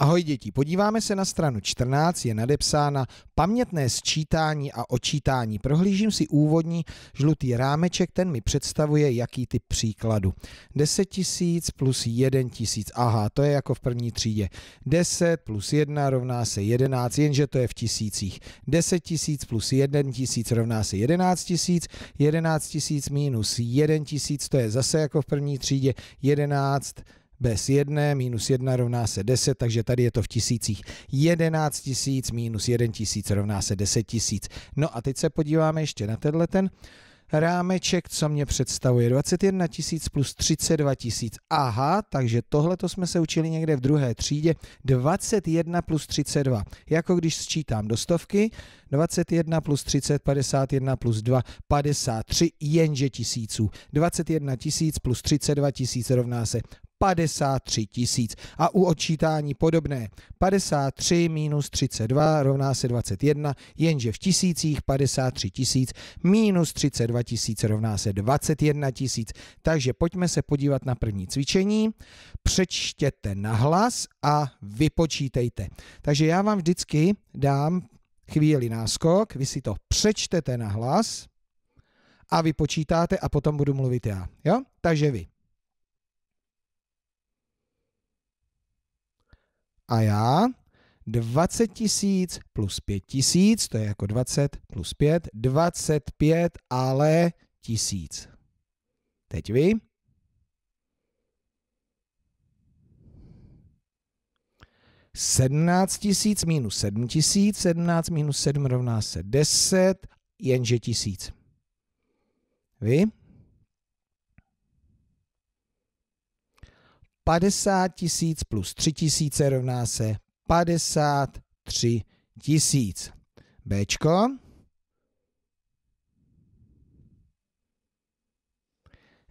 Ahoj děti, podíváme se na stranu 14, je nadepsána pamětné sčítání a očítání. Prohlížím si úvodní žlutý rámeček, ten mi představuje jaký typ příkladu. 10 tisíc plus 1 tisíc, aha, to je jako v první třídě. 10 plus 1 rovná se 11, jenže to je v tisících. 10 tisíc plus 1 tisíc rovná se 11 tisíc, 11 tisíc minus 1 tisíc, to je zase jako v první třídě, 11 000 bez 1, minus 1 rovná se 10, takže tady je to v tisících 11 tisíc, minus 1 tisíc rovná se 10 tisíc. No a teď se podíváme ještě na tenhle ten rámeček, co mě představuje 21 tisíc plus 32 tisíc. Aha, takže tohle to jsme se učili někde v druhé třídě. 21 plus 32. Jako když sčítám do stovky, 21 plus 30, 51 plus 2, 53, jenže tisíců. 21 tisíc plus 32 tisíc rovná se 53 tisíc. A u odčítání podobné. 53 minus 32 rovná se 21, jenže v tisících 53 tisíc minus 32 tisíc rovná se 21 tisíc. Takže pojďme se podívat na první cvičení. Přečtěte nahlas a vypočítejte. Takže já vám vždycky dám chvíli náskok, vy si to přečtete nahlas a vypočítáte a potom budu mluvit já. Jo? Takže vy. a já 20 tisíc plus 5 tisíc, to je jako 20 plus 5, 25, ale tisíc. Teď vy. Sedmnáct tisíc minus sedm tisíc, sedmnáct minus sedm rovná se deset, jenže tisíc. Vy? 50 tisíc plus 3 tisíce rovná se 53 tisíc. Bčko.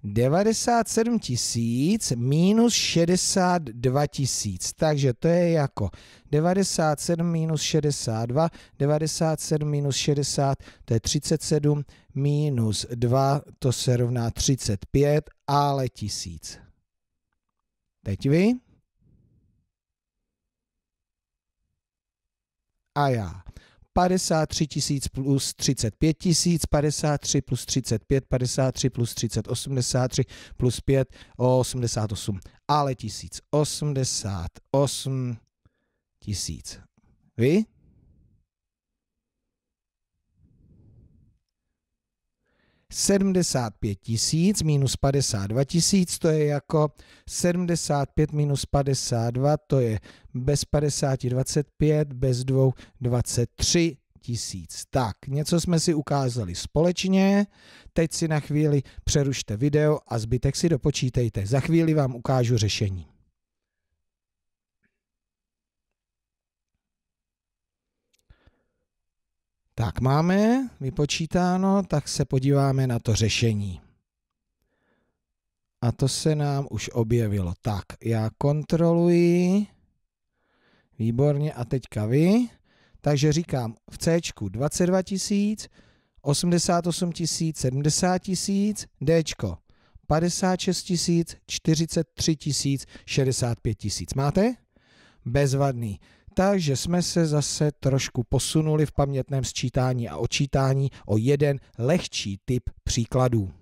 Devadesát tisíc minus 62 tisíc. Takže to je jako 97 minus 62, 97 minus 60, to je 37, minus 2, to se rovná 35, ale tisíc. Teď vy. A já. 53 tisíc plus 35 tisíc, 53 plus 35, 53 plus 30, 83 plus 5, 88. Ale tisíc, 88 tisíc. Vy? 75 tisíc minus 52 tisíc, to je jako 75 minus 52, to je bez 50 25, bez 2 23 tisíc. Tak, něco jsme si ukázali společně, teď si na chvíli přerušte video a zbytek si dopočítejte. Za chvíli vám ukážu řešení. Tak máme vypočítáno, tak se podíváme na to řešení. A to se nám už objevilo. Tak, já kontroluji. Výborně, a teďka vy. Takže říkám v C 22 tisíc, 88 tisíc, 70 tisíc, D 56 tisíc, 43 tisíc, 65 tisíc. Máte? Bezvadný takže jsme se zase trošku posunuli v pamětném sčítání a očítání o jeden lehčí typ příkladů.